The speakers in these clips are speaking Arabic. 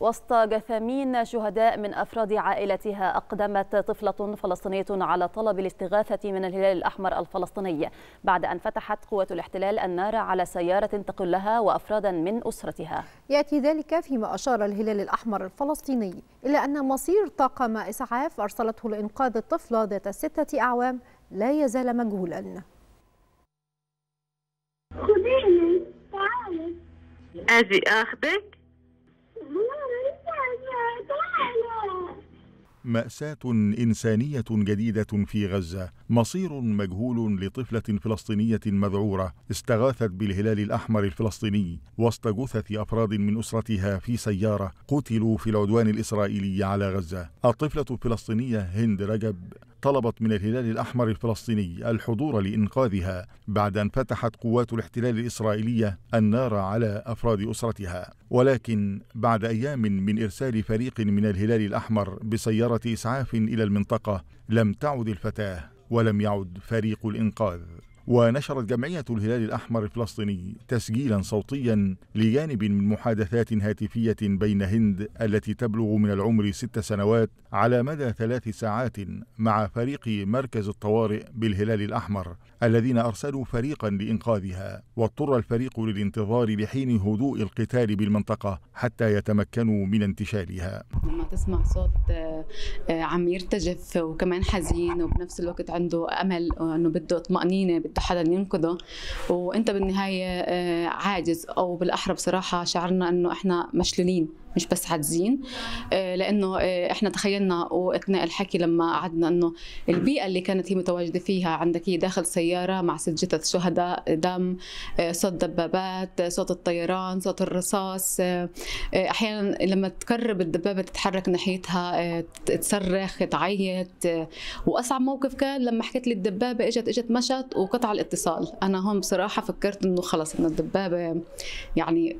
وسط جثامين شهداء من أفراد عائلتها أقدمت طفلة فلسطينية على طلب الاستغاثة من الهلال الأحمر الفلسطيني بعد أن فتحت قوة الاحتلال النار على سيارة تقلها وأفرادا من أسرتها يأتي ذلك فيما أشار الهلال الأحمر الفلسطيني إلى أن مصير طاقم إسعاف أرسلته لإنقاذ الطفلة ذات ستة أعوام لا يزال مجهولا خذيني تعالي أجي أخذك مأساة إنسانية جديدة في غزة، مصير مجهول لطفلة فلسطينية مذعورة استغاثت بالهلال الأحمر الفلسطيني وسط جثث أفراد من أسرتها في سيارة قتلوا في العدوان الإسرائيلي على غزة. الطفلة الفلسطينية هند رجب طلبت من الهلال الأحمر الفلسطيني الحضور لإنقاذها بعد أن فتحت قوات الاحتلال الإسرائيلية النار على أفراد أسرتها ولكن بعد أيام من إرسال فريق من الهلال الأحمر بسيارة إسعاف إلى المنطقة لم تعد الفتاة ولم يعد فريق الإنقاذ ونشرت جمعية الهلال الأحمر الفلسطيني تسجيلا صوتيا لجانب من محادثات هاتفية بين هند التي تبلغ من العمر ست سنوات على مدى ثلاث ساعات مع فريق مركز الطوارئ بالهلال الأحمر الذين أرسلوا فريقا لإنقاذها واضطر الفريق للانتظار لحين هدوء القتال بالمنطقة حتى يتمكنوا من انتشالها لما تسمع صوت آه، عم يرتجف وكمان حزين وبنفس الوقت عنده أمل أنه بده طمأنينة بده حدا ينقذه وانت بالنهايه آه، عاجز او بالاحرى بصراحه شعرنا انه احنا مشلولين مش بس حاجزين آه، لانه آه، احنا تخيلنا واثناء الحكي لما قعدنا انه البيئه اللي كانت هي متواجده فيها عندك هي داخل سياره مع ست جثث شهداء دم آه، صوت دبابات صوت الطيران صوت الرصاص احيانا لما تقرب الدبابه تتحرك ناحيتها تصرخ تعيط واصعب موقف كان لما حكيت لي الدبابه اجت اجت مشت وقطع الاتصال انا هون بصراحه فكرت انه خلص انه الدبابه يعني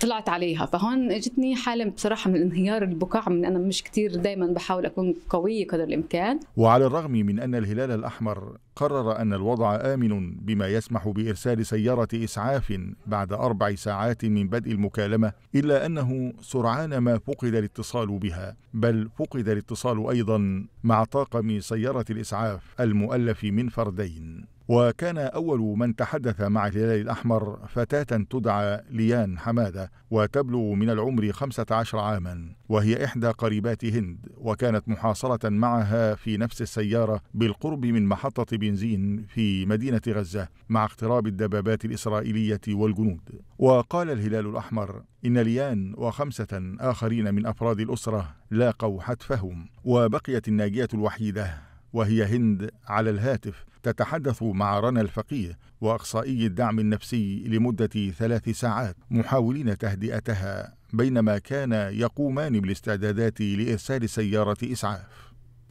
طلعت عليها فهون اجتني حاله بصراحه من انهيار البكاء من انا مش كثير دائما بحاول اكون قويه قدر الامكان وعلى الرغم من ان الهلال الاحمر قرر أن الوضع آمن بما يسمح بإرسال سيارة إسعاف بعد أربع ساعات من بدء المكالمة إلا أنه سرعان ما فقد الاتصال بها بل فقد الاتصال أيضا مع طاقم سيارة الإسعاف المؤلف من فردين وكان أول من تحدث مع الهلال الأحمر فتاة تدعى ليان حمادة وتبلغ من العمر 15 عاما وهي إحدى قريبات هند وكانت محاصرة معها في نفس السيارة بالقرب من محطة بنزين في مدينة غزة مع اقتراب الدبابات الإسرائيلية والجنود وقال الهلال الأحمر إن ليان وخمسة آخرين من أفراد الأسرة لاقوا حتفهم وبقيت الناجية الوحيدة وهي هند على الهاتف تتحدث مع رنا الفقيه واخصائي الدعم النفسي لمدة ثلاث ساعات محاولين تهدئتها بينما كان يقومان بالاستعدادات لإرسال سيارة إسعاف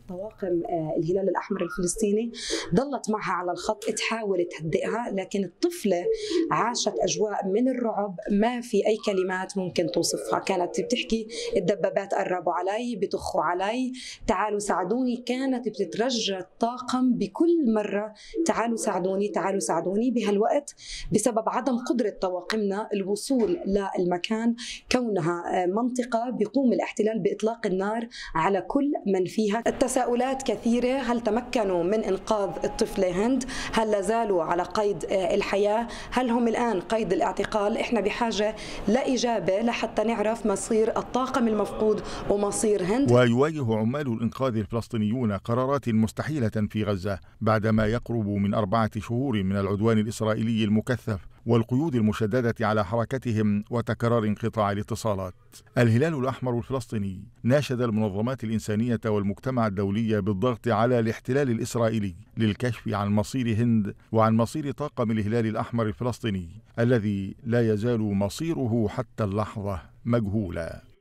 طواقم آه، الهلال الاحمر الفلسطيني ظلت معها على الخط تحاول تهدئها لكن الطفله عاشت اجواء من الرعب ما في اي كلمات ممكن توصفها كانت بتحكي الدبابات قربوا علي بتخوا علي تعالوا ساعدوني كانت بتترجى الطاقم بكل مره تعالوا ساعدوني تعالوا ساعدوني بهالوقت بسبب عدم قدره طواقمنا الوصول للمكان كونها آه، منطقه بيقوم الاحتلال باطلاق النار على كل من فيها التس تساؤلات كثيرة هل تمكنوا من إنقاذ الطفلة هند هل لازالوا على قيد آه، الحياة هل هم الآن قيد الاعتقال إحنا بحاجة لإجابة لحتى نعرف مصير الطاقم المفقود ومصير هند ويواجه عمال الإنقاذ الفلسطينيون قرارات مستحيلة في غزة بعدما يقرب من أربعة شهور من العدوان الإسرائيلي المكثف والقيود المشددة على حركتهم وتكرار انقطاع الاتصالات. الهلال الأحمر الفلسطيني ناشد المنظمات الإنسانية والمجتمع الدولي بالضغط على الاحتلال الإسرائيلي للكشف عن مصير هند وعن مصير طاقم الهلال الأحمر الفلسطيني الذي لا يزال مصيره حتى اللحظة مجهولا